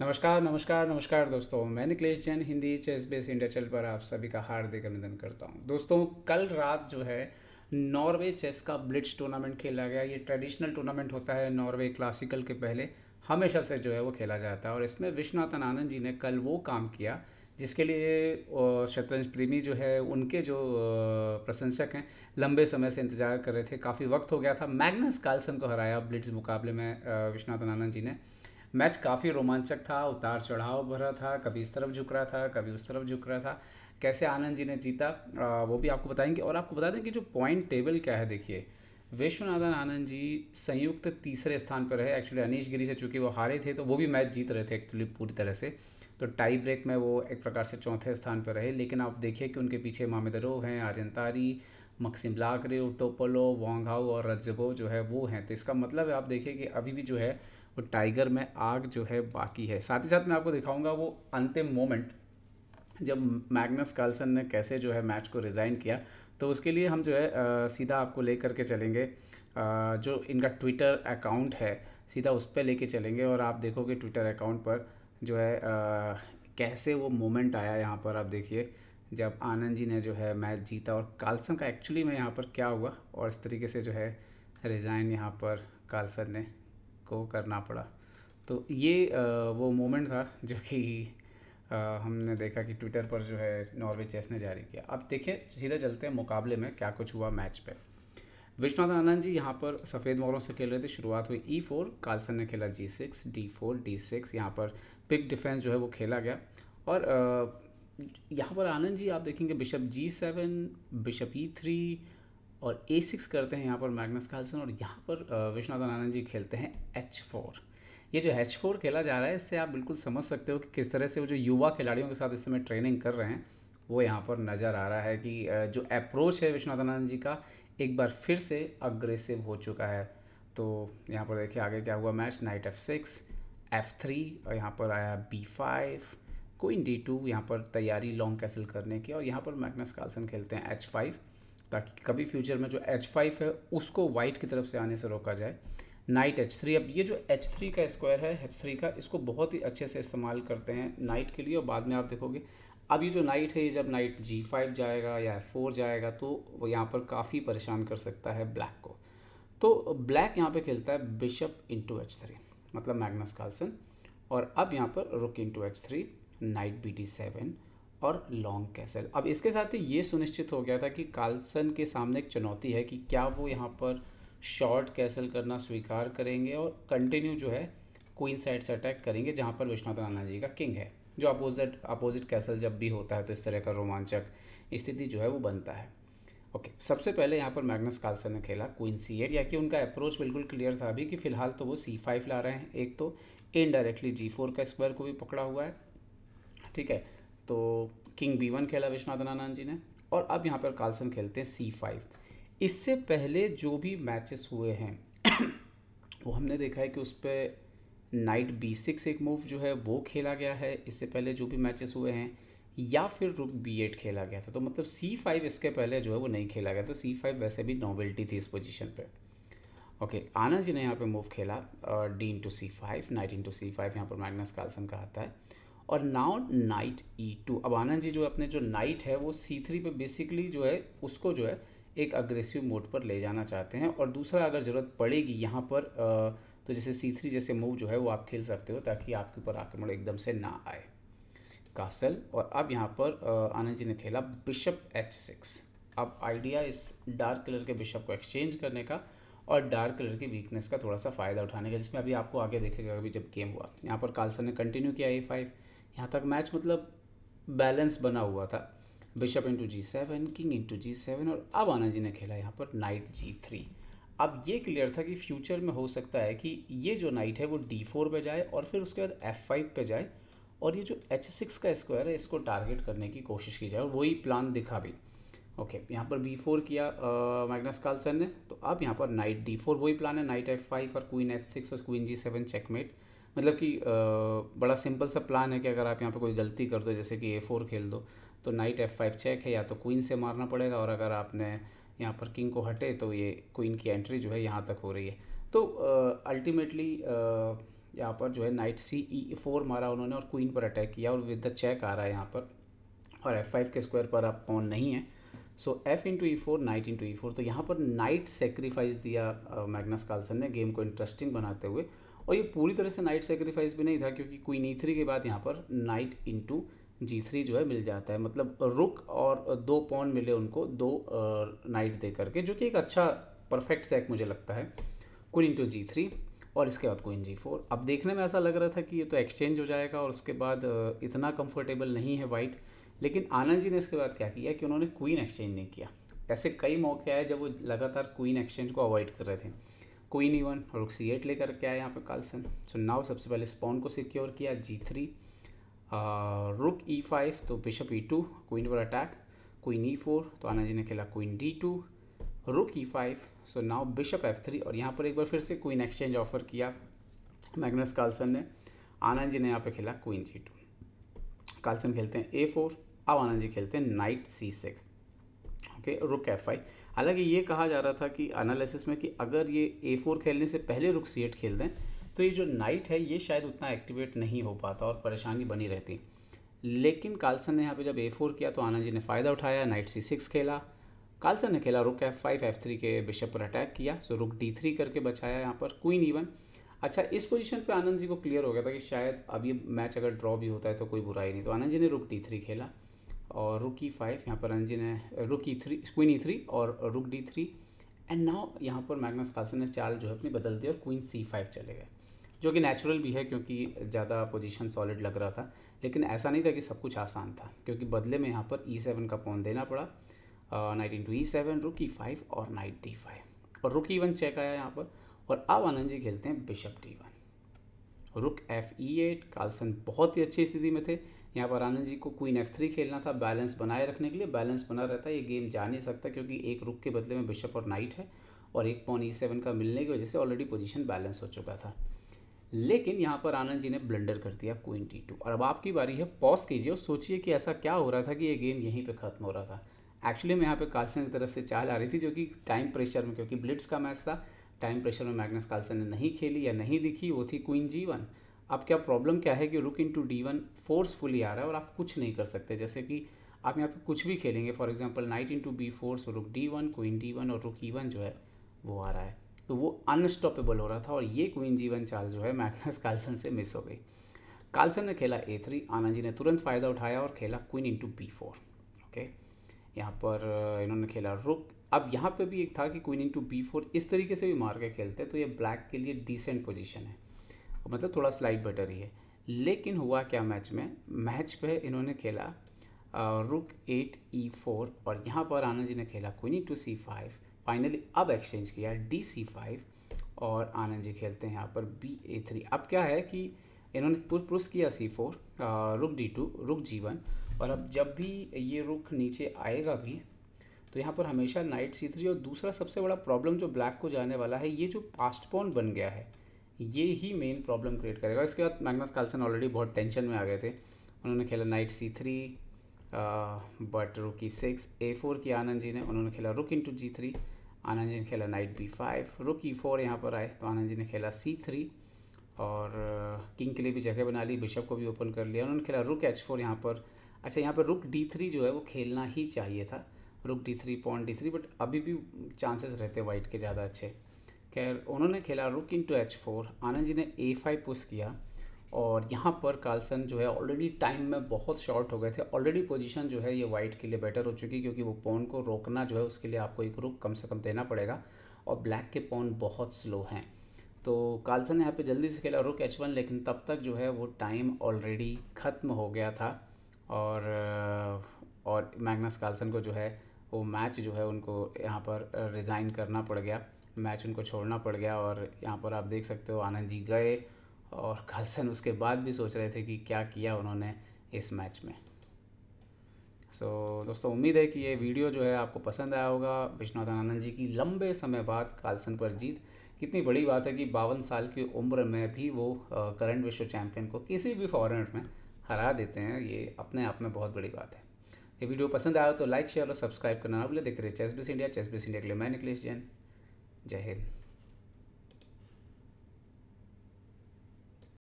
नमस्कार नमस्कार नमस्कार दोस्तों मैं Niklesh Jain Hindi chess base India channel पर आप सभी का हार्दिक अभिनंदन करता हूँ दोस्तों कल रात जो है नॉर्वे चेस का ब्लिट्स टूर्नामेंट खेला गया ये ट्रेडिशनल टूर्नामेंट होता है नॉर्वे क्लासिकल के पहले हमेशा से जो है वो खेला जाता है और इसमें विश्वनाथन आनंद जी ने कल वो काम किया जिसके लिए शतरंज प्रेमी जो है उनके जो प्रशंसक हैं लंबे समय से इंतज़ार कर रहे थे काफ़ी वक्त हो गया था मैग्नस कार्लसन को हराया ब्लिट्स मुकाबले में विश्वनाथन आनंद जी ने मैच काफ़ी रोमांचक था उतार चढ़ाव भरा था कभी इस तरफ झुक रहा था कभी उस तरफ झुक रहा था कैसे आनंद जी ने जीता आ, वो भी आपको बताएंगे और आपको बता दें कि जो पॉइंट टेबल क्या है देखिए विश्वनाथन आनंद जी संयुक्त तीसरे स्थान पर रहे एक्चुअली अनिश गिरी से चूंकि वो हारे थे तो वो भी मैच जीत रहे थे एक्चुअली पूरी तरह से तो टाई ब्रेक में वो एक प्रकार से चौथे स्थान पर रहे लेकिन आप देखिए कि उनके पीछे मामिद हैं आर्यन तारी मक्सिम लाकरे टोपलो वोंगाओ और रजबो जो है वो हैं तो इसका मतलब है आप देखिए कि अभी भी जो है और टाइगर में आग जो है बाकी है साथ ही साथ मैं आपको दिखाऊंगा वो अंतिम मोमेंट जब मैग्नस कार्लसन ने कैसे जो है मैच को रिज़ाइन किया तो उसके लिए हम जो है आ, सीधा आपको ले करके चलेंगे आ, जो इनका ट्विटर अकाउंट है सीधा उस पर लेके चलेंगे और आप देखोगे ट्विटर अकाउंट पर जो है आ, कैसे वो मोमेंट आया यहाँ पर आप देखिए जब आनंद जी ने जो है मैच जीता और कार्लसन का एक्चुअली में यहाँ पर क्या हुआ और इस तरीके से जो है रिज़ाइन यहाँ पर कार्लसन ने को करना पड़ा तो ये वो मोमेंट था जो कि हमने देखा कि ट्विटर पर जो है नॉर्वे चेस ने जारी किया अब देखिए सीधे चलते हैं मुकाबले में क्या कुछ हुआ मैच पे विश्वनाथ आनंद जी यहाँ पर सफ़ेद मोरों से खेल रहे थे शुरुआत हुई ई e फोर कालसन ने खेला G six D four D six यहाँ पर पिक डिफेंस जो है वो खेला गया और यहाँ पर आनंद जी आप देखेंगे bishop G seven bishop E e three और ए सिक्स करते हैं यहाँ पर मैग्नस कार्लसन और यहाँ पर विश्वनाथन आनंद जी खेलते हैं एच फोर ये जो एच फोर खेला जा रहा है इससे आप बिल्कुल समझ सकते हो कि किस तरह से वो जो युवा खिलाड़ियों के साथ इस समय ट्रेनिंग कर रहे हैं वो यहाँ पर नज़र आ रहा है कि जो अप्रोच है विश्वनाथन आनंद जी का एक बार फिर से अग्रेसिव हो चुका है तो यहाँ पर देखिए आगे क्या हुआ match knight F six F three और यहाँ पर आया B five queen D two यहाँ पर तैयारी लॉन्ग कैसल करने की और यहाँ पर मैग्नस कार्लसन खेलते हैं एच फाइव ताकि कभी फ्यूचर में जो एच फाइव है उसको वाइट की तरफ से आने से रोका जाए नाइट एच थ्री अब ये जो एच थ्री का स्क्वायर है एच थ्री का इसको बहुत ही अच्छे से इस्तेमाल करते हैं नाइट के लिए और बाद में आप देखोगे अब ये जो नाइट है ये जब नाइट जी फाइव जाएगा या फोर जाएगा तो वो यहाँ पर काफ़ी परेशान कर सकता है ब्लैक को तो ब्लैक यहाँ पे खेलता है बिशप इंटू एच थ्री मतलब मैग्नस कार्लसन और अब यहाँ पर rook into H three knight B D seven और लॉन्ग कैसल अब इसके साथ ही ये सुनिश्चित हो गया था कि कार्लसन के सामने एक चुनौती है कि क्या वो यहाँ पर शॉर्ट कैसल करना स्वीकार करेंगे और कंटिन्यू जो है क्वीन साइड से अटैक करेंगे जहाँ पर विश्वनाथ नाना जी का किंग है जो अपोजिट अपोजिट कैसल जब भी होता है तो इस तरह का रोमांचक स्थिति जो है वो बनता है ओके okay, सबसे पहले यहाँ पर मैग्नस कार्लसन ने खेला क्वीन सी एट या कि उनका अप्रोच बिल्कुल क्लियर था अभी कि फ़िलहाल तो वो सी फाइव ला रहे हैं एक तो इनडायरेक्टली जी फोर का स्क्वायर को भी पकड़ा हुआ है ठीक है तो किंग बी वन खेला विश्वनाथन आनंद जी ने और अब यहाँ पर कार्लसन खेलते हैं सी फाइव इससे पहले जो भी मैचेस हुए हैं वो हमने देखा है कि उस पर नाइट बी सिक्स एक मूव जो है वो खेला गया है इससे पहले जो भी मैचेस हुए हैं या फिर रुक बी एट खेला गया था तो मतलब सी फाइव इसके पहले जो है वो नहीं खेला गया तो सी फाइव वैसे भी नॉवेल्टी थी इस पोजीशन पर ओके आनंद जी ने यहाँ पर मूव खेला D into C five knight into C five यहाँ पर मैगनस कार्लसन का आता है और नाउ नाइट ई टू अब आनंद जी जो अपने जो नाइट है वो सी थ्री पर बेसिकली जो है उसको जो है एक अग्रेसिव मोड पर ले जाना चाहते हैं और दूसरा अगर ज़रूरत पड़ेगी यहाँ पर तो जैसे सी थ्री जैसे मूव जो है वो आप खेल सकते हो ताकि आपके ऊपर आक्रमण एकदम से ना आए कासल और अब यहाँ पर आनंद जी ने खेला बिशप एच सिक्स अब आइडिया इस डार्क कलर के बिशप को एक्सचेंज करने का और डार्क कलर की वीकनेस का थोड़ा सा फ़ायदा उठाने का जिसमें अभी आपको आगे देखेगा अभी जब गेम हुआ यहाँ पर कालसन ने कंटिन्यू किया ए फाइव यहाँ तक मैच मतलब बैलेंस बना हुआ था bishop into G seven king into G seven और अब आना जी ने खेला यहाँ पर नाइट जी थ्री अब ये क्लियर था कि फ्यूचर में हो सकता है कि ये जो नाइट है वो डी फोर पर जाए और फिर उसके बाद एफ फाइव पर जाए और ये जो एच सिक्स का स्क्वायर है इसको टारगेट करने की कोशिश की जाए और वही प्लान दिखा भी ओके यहाँ पर बी फोर किया मैग्नस कार्लसन ने तो अब यहाँ पर नाइट डी फोर वही प्लान है नाइट एफ फाइव और क्वीन एच सिक्स और क्वीन जी सेवन चेकमेट मतलब कि बड़ा सिंपल सा प्लान है कि अगर आप यहाँ पे कोई गलती कर दो जैसे कि ए फोर खेल दो तो नाइट एफ फाइव चेक है या तो क्वीन से मारना पड़ेगा और अगर आपने यहाँ पर किंग को हटे तो ये क्वीन की एंट्री जो है यहाँ तक हो रही है तो अल्टीमेटली यहाँ पर जो है नाइट सी ई फोर मारा उन्होंने और क्वीन पर अटैक किया और विद द चेक आ रहा है यहाँ पर और एफ फाइव के स्क्वायर पर आप पॉन नहीं है so F into E four knight into E four तो यहाँ पर नाइट सेक्रीफाइस दिया मैग्नस कार्लसन ने गेम को इंटरेस्टिंग बनाते हुए और ये पूरी तरह से नाइट सेक्रीफाइस भी नहीं था क्योंकि क्वीन ई थ्री के बाद यहाँ पर नाइट इंटू जी थ्री जो है मिल जाता है मतलब रुक और दो पॉन मिले उनको दो नाइट दे करके जो कि एक अच्छा परफेक्ट सेक मुझे लगता है क्वीन इंटू जी थ्री और इसके बाद क्वीन जी फोर अब देखने में ऐसा लग रहा था कि ये तो एक्सचेंज हो जाएगा और उसके बाद इतना कंफर्टेबल नहीं है वाइट लेकिन आनंद जी ने इसके बाद क्या किया कि उन्होंने क्वीन एक्सचेंज नहीं किया ऐसे कई मौके आए जब वो लगातार क्वीन एक्सचेंज को अवॉइड कर रहे थे क्वीन ई वन रुक सी एट लेकर के आया यहाँ पे कार्लसन सो नाव सबसे पहले स्पॉन को सिक्योर किया G three rook E five तो बिशप ई टू क्वीन पर अटैक क्वीन ई फोर तो आना जी ने खेला queen D two rook E five so now bishop F three और यहाँ पर एक बार फिर से क्वीन एक्सचेंज ऑफर किया मैग्नस कार्लसन ने आनंद जी ने यहाँ पे खेला क्वीन जी टू कार्लसन खेलते हैं ए फोर अब आनंद जी खेलते हैं knight C six okay rook F five हालांकि ये कहा जा रहा था कि एनालिसिस में कि अगर ये ए फोर खेलने से पहले रुक सी एट खेल दें तो ये जो नाइट है ये शायद उतना एक्टिवेट नहीं हो पाता और परेशानी बनी रहती लेकिन कालसन ने यहाँ पे जब ए फोर किया तो आनंद जी ने फ़ायदा उठाया नाइट सी सिक्स खेला कालसन ने खेला rook F five F three के बिशप पर अटैक किया सो रुक डी थ्री करके बचाया यहाँ पर क्वीन इवन अच्छा इस पोजीशन पे आनंद जी को क्लियर हो गया था कि शायद अब ये मैच अगर ड्रॉ भी होता है तो कोई बुराई नहीं तो आनंद जी ने रुक डी थ्री खेला और रुकी फाइव यहाँ पर रंजी ने rook E three queen E three और rook D three and now यहाँ पर मैग्नस कार्सन ने चाल जो है अपनी बदल दी और क्वीन सी फाइव चले गए जो कि नेचुरल भी है क्योंकि ज़्यादा पोजीशन सॉलिड लग रहा था लेकिन ऐसा नहीं था कि सब कुछ आसान था क्योंकि बदले में यहाँ पर ई e सेवन का पॉन देना पड़ा knight into E seven rook E five और नाइट डी फाइव और रुक ई वन चेक आया यहाँ पर और अब आनंद जी खेलते हैं bishop D one rook F E eight Carlsen बहुत ही अच्छी स्थिति में थे यहाँ पर आनंद जी को क्वीन एफ थ्री खेलना था बैलेंस बनाए रखने के लिए बैलेंस बना रहता है ये गेम जा नहीं सकता क्योंकि एक रुक के बदले में बिशप और नाइट है और एक पॉन ई सेवन का मिलने की वजह से ऑलरेडी पोजीशन बैलेंस हो चुका था लेकिन यहाँ पर आनंद जी ने ब्लंडर कर दिया क्वीन टी टू और अब आपकी बारी है पॉज कीजिए और सोचिए कि ऐसा क्या हो रहा था कि ये गेम यहीं पर ख़त्म हो रहा था एक्चुअली मैं यहाँ पर कार्सन की तरफ से चाल आ रही थी जो कि टाइम प्रेशर में क्योंकि ब्लिट्स का मैच था टाइम प्रेशर में मैग्नस कालसन ने नहीं खेली या नहीं दिखी वो थी क्वीन जी वन आप क्या प्रॉब्लम क्या है कि rook into D one forcefully आ रहा है और आप कुछ नहीं कर सकते जैसे कि आप यहाँ पे कुछ भी खेलेंगे for example knight into B four so rook D one queen D one और रुक ई e वन जो है वो आ रहा है तो वो अनस्टॉपेबल हो रहा था और ये क्वीन जी वन चाल जो है मैगनस कार्लसन से मिस हो गई कार्लसन ने खेला ए थ्री आनंद जी ने तुरंत फ़ायदा उठाया और खेला queen into B four okay यहाँ पर इन्होंने खेला रुक अब यहाँ पे भी एक था कि क्वीन इंटू बी फोर इस तरीके से भी मार के खेलते तो ये ब्लैक के लिए डिसेंट पोजिशन है मतलब थोड़ा स्लाइड बटर ही है लेकिन हुआ क्या मैच में मैच पे इन्होंने खेला रुक एट ई फोर और यहाँ पर आनंद जी ने खेला queen to C five finally अब एक्सचेंज किया डी सी फाइव और आनंद जी खेलते हैं यहाँ पर बी ए थ्री अब क्या है कि इन्होंने पुश पुश किया C four rook D two rook G one और अब जब भी ये रुक नीचे आएगा भी तो यहाँ पर हमेशा नाइट सी थ्री और दूसरा सबसे बड़ा प्रॉब्लम जो ब्लैक को जाने वाला है ये जो पास्ट पॉन बन गया है ये ही मेन प्रॉब्लम क्रिएट करेगा इसके बाद मैग्नस कार्लसन ऑलरेडी बहुत टेंशन में आ गए थे उन्होंने खेला नाइट सी थ्री बट रुक ई सिक्स ए फोर की आनंद जी ने उन्होंने खेला rook in to ji three आनंद जी ने खेला नाइट बी फाइव रुक ई फोर यहाँ पर आए तो आनंद जी ने खेला सी थ्री और किंग के लिए भी जगह बना ली बिशप को भी ओपन कर लिया उन्होंने खेला रुक एच फोर यहाँ पर अच्छा यहाँ पर रुक डी थ्री जो है वो खेलना ही चाहिए था rook D three point D three but अभी भी चांसेस रहते वाइट के ज़्यादा अच्छे खैर उन्होंने खेला rook into H four Anand ji ने ए फाइव पुश किया और यहाँ पर कार्लसन जो है ऑलरेडी टाइम में बहुत शॉर्ट हो गए थे ऑलरेडी पोजीशन जो है ये वाइट के लिए बेटर हो चुकी क्योंकि वो पोन को रोकना जो है उसके लिए आपको एक रुक कम से कम देना पड़ेगा और ब्लैक के पोन बहुत स्लो हैं तो कार्लसन ने यहाँ पे जल्दी से खेला रुक एच वन लेकिन तब तक जो है वो टाइम ऑलरेडी ख़त्म हो गया था और और मैग्नस कार्लसन को जो है वो मैच जो है उनको यहाँ पर रिज़ाइन करना पड़ गया मैच उनको छोड़ना पड़ गया और यहाँ पर आप देख सकते हो आनंद जी गए और कार्लसन उसके बाद भी सोच रहे थे कि क्या किया उन्होंने इस मैच में सो so, दोस्तों उम्मीद है कि ये वीडियो जो है आपको पसंद आया होगा विश्वनाथ आनंद जी की लंबे समय बाद कालसन पर जीत कितनी बड़ी बात है कि बावन साल की उम्र में भी वो करंट विश्व चैम्पियन को किसी भी फॉरनर में हरा देते हैं ये अपने आप में बहुत बड़ी बात है ये वीडियो पसंद आया तो लाइक शेयर और सब्सक्राइब करना ना भूलें देखते रहे चेस बिस इंडिया चेस बिस इंडिया के लिए मैं निकलेश जैन जय हिंद